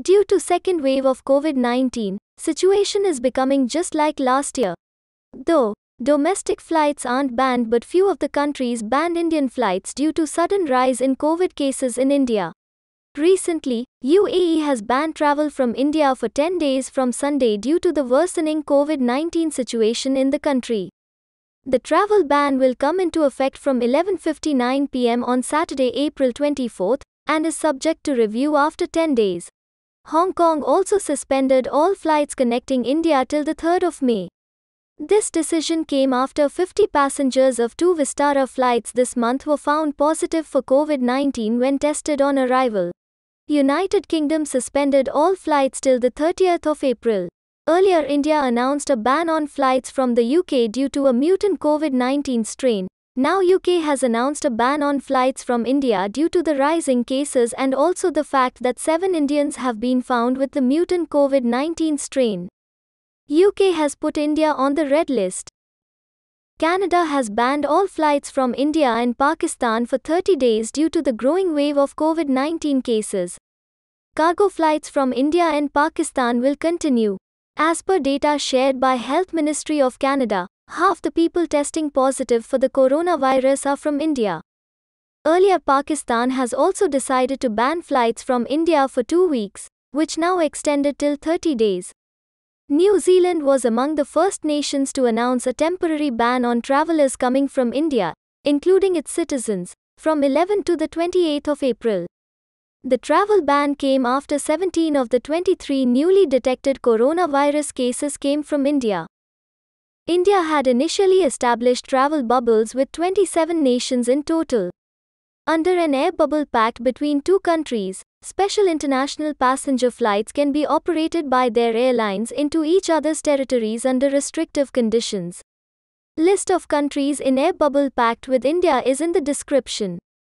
Due to second wave of COVID-19, situation is becoming just like last year. Though, domestic flights aren't banned but few of the countries banned Indian flights due to sudden rise in COVID cases in India. Recently, UAE has banned travel from India for 10 days from Sunday due to the worsening COVID-19 situation in the country. The travel ban will come into effect from 11:59 pm on Saturday, April 24th and is subject to review after 10 days. Hong Kong also suspended all flights connecting India till the 3rd of May. This decision came after 50 passengers of two Vistara flights this month were found positive for COVID 19 when tested on arrival. United Kingdom suspended all flights till the 30th of April. Earlier, India announced a ban on flights from the UK due to a mutant COVID 19 strain. Now UK has announced a ban on flights from India due to the rising cases and also the fact that 7 Indians have been found with the mutant COVID-19 strain. UK has put India on the red list. Canada has banned all flights from India and Pakistan for 30 days due to the growing wave of COVID-19 cases. Cargo flights from India and Pakistan will continue. As per data shared by Health Ministry of Canada, Half the people testing positive for the coronavirus are from India. Earlier, Pakistan has also decided to ban flights from India for two weeks, which now extended till 30 days. New Zealand was among the first nations to announce a temporary ban on travelers coming from India, including its citizens, from 11 to the 28th of April. The travel ban came after 17 of the 23 newly detected coronavirus cases came from India. India had initially established travel bubbles with 27 nations in total. Under an air bubble pact between two countries, special international passenger flights can be operated by their airlines into each other's territories under restrictive conditions. List of countries in air bubble pact with India is in the description.